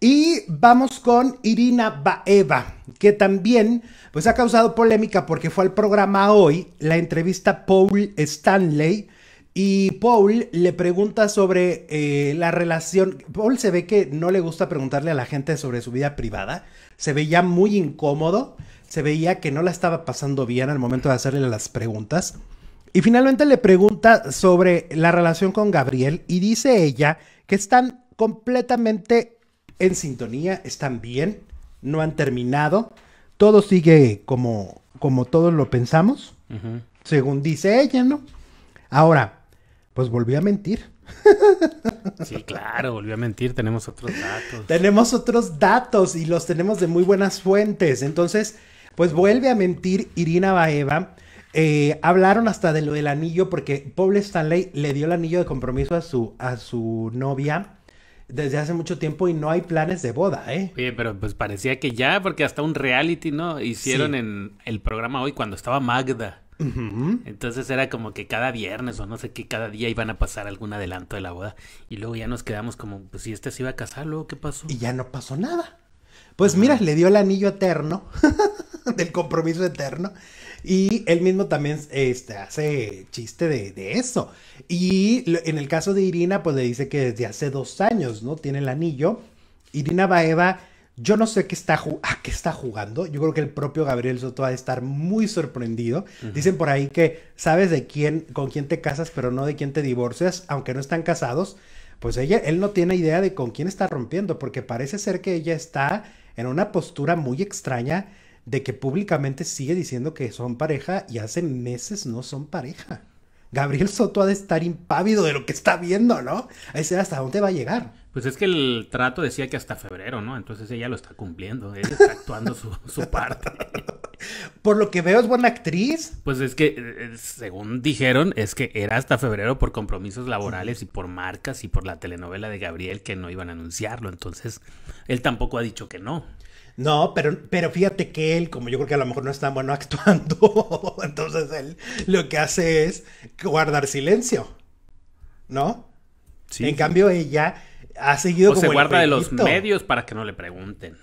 Y vamos con Irina Baeva, que también pues, ha causado polémica porque fue al programa hoy la entrevista Paul Stanley. Y Paul le pregunta sobre eh, la relación. Paul se ve que no le gusta preguntarle a la gente sobre su vida privada. Se veía muy incómodo. Se veía que no la estaba pasando bien al momento de hacerle las preguntas. Y finalmente le pregunta sobre la relación con Gabriel y dice ella que están completamente en sintonía, están bien, no han terminado, todo sigue como, como todos lo pensamos, según dice ella, ¿no? Ahora, pues volvió a mentir. Sí, claro, volvió a mentir, tenemos otros datos. Tenemos otros datos y los tenemos de muy buenas fuentes. Entonces, pues vuelve a mentir Irina Baeva. Eh, hablaron hasta de lo del anillo porque Paul Stanley le dio el anillo de compromiso a su, a su novia desde hace mucho tiempo y no hay planes de boda, ¿eh? Oye, pero pues parecía que ya, porque hasta un reality, ¿no? Hicieron en el programa hoy cuando estaba Magda. Entonces era como que cada viernes o no sé qué, cada día iban a pasar algún adelanto de la boda. Y luego ya nos quedamos como, pues si este se iba a casar, luego qué pasó. Y ya no pasó nada. Pues mira, le dio el anillo eterno. del compromiso eterno. Y él mismo también este, hace chiste de, eso. Y en el caso de Irina, pues le dice que desde hace dos años, ¿no? Tiene el anillo. Irina Baeva, yo no sé qué está, a qué está jugando. Yo creo que el propio Gabriel Soto va a estar muy sorprendido. Dicen por ahí que sabes de quién, con quién te casas, pero no de quién te divorcias, aunque no están casados. Pues ella, él no tiene idea de con quién está rompiendo, porque parece ser que ella está en una postura muy extraña de que públicamente sigue diciendo que son pareja y hace meses no son pareja. Gabriel Soto ha de estar impávido de lo que está viendo, ¿no? Es hasta dónde va a llegar. Pues es que el trato decía que hasta febrero, ¿no? Entonces ella lo está cumpliendo, ella está actuando su, su parte. Por lo que veo, es buena actriz. Pues es que, eh, eh, según dijeron, es que era hasta febrero por compromisos laborales y por marcas y por la telenovela de Gabriel que no iban a anunciarlo. Entonces, él tampoco ha dicho que no. No, pero, pero fíjate que él, como yo creo que a lo mejor no es tan bueno actuando, entonces él lo que hace es guardar silencio, ¿no? Sí. En cambio, ella ha seguido... O se guarda de los medios para que no le pregunten.